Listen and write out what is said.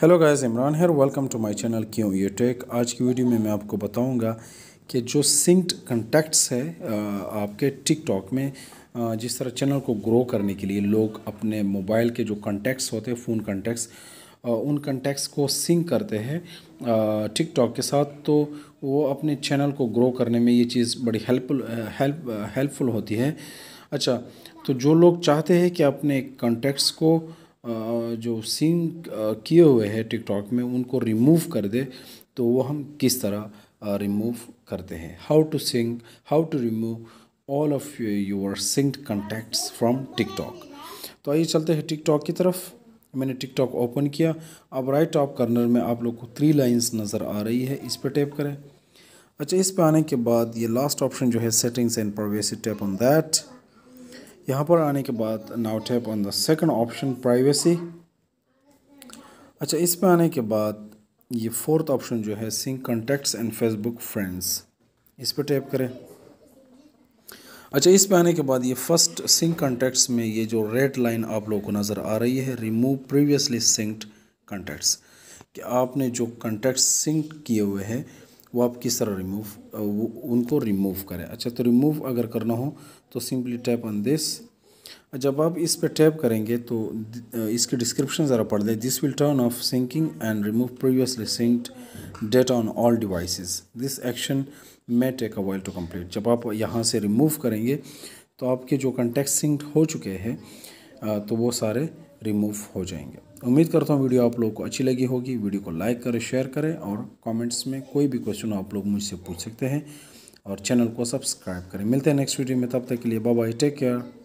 hello guys Imran here welcome to my channel क्यों ये take आज की वीडियो में मैं आपको बताऊंगा कि जो सिंक्ड कंटेक्ट्स है आपके टिकटॉक में जिस तरह चैनल को ग्रो करने के लिए लोग अपने मोबाइल के जो कंटेक्ट्स होते हैं फ़ोन कंटेक्ट्स उन कंटेक्ट्स को सिंक करते हैं टिकटॉक के साथ तो वो अपने चैनल को ग्रो करने में ये चीज़ बड़ी हेल्पफुल हेल्प हेल्पफुल होती है अच्छा तो जो लोग चाहते हैं कि अपने कंटेक्ट्स को जो सीन किए हुए हैं टिकटॉक में उनको रिमूव कर दे तो वो हम किस तरह रिमूव करते हैं how to sync how to remove all of your sync contacts from TikTok तो आइए चलते हैं टिकटॉक की तरफ मैंने टिकटॉक ओपन किया अब राइट टॉप कर्नर में आप लोग को थ्री लाइंस नज़र आ रही है इस पर टैप करें अच्छा इस पर आने के बाद ये लास्ट ऑप्शन जो है settings and privacy tap on that यहाँ पर आने के बाद now tap on the second option privacy अच्छा इस पर आने के बाद ये फोर्थ ऑप्शन जो है sync contacts and Facebook friends इस पर टैप करें अच्छा इस पर आने के बाद ये फर्स्ट सिंक कॉन्टैक्ट्स में ये जो रेड लाइन आप लोगों को नज़र आ रही है रिमूव प्रीवियसली सिंक्ड कॉन्टैक्ट्स कि आपने जो कॉन्टैक्ट्स सिंक किए हुए हैं वो आप किस तरह रिमूव उनको रिमूव करें अच्छा तो रिमूव अगर करना हो तो सिंपली टैप ऑन दिस जब आप इस पर टैप करेंगे तो इसकी डिस्क्रिप्शन ज़रा पढ़ लें this will turn off syncing and remove previously synced data on all devices this action may take a while to complete जब आप यहाँ से रिमूव करेंगे तो आपके जो कंटेक्ट सिंक हो चुके हैं तो वो सारे रिमूव हो जाएंगे उम्मीद करता हूँ वीडियो आप लोगों को अच्छी लगी होगी वीडियो को लाइक करें शेयर करें और कमेंट्स में कोई भी क्वेश्चन आप लोग मुझसे पूछ सकते हैं और चैनल को सब्सक्राइब करें मिलते हैं नेक्स्ट वीडियो में तब तक के लिए बाय टेक केयर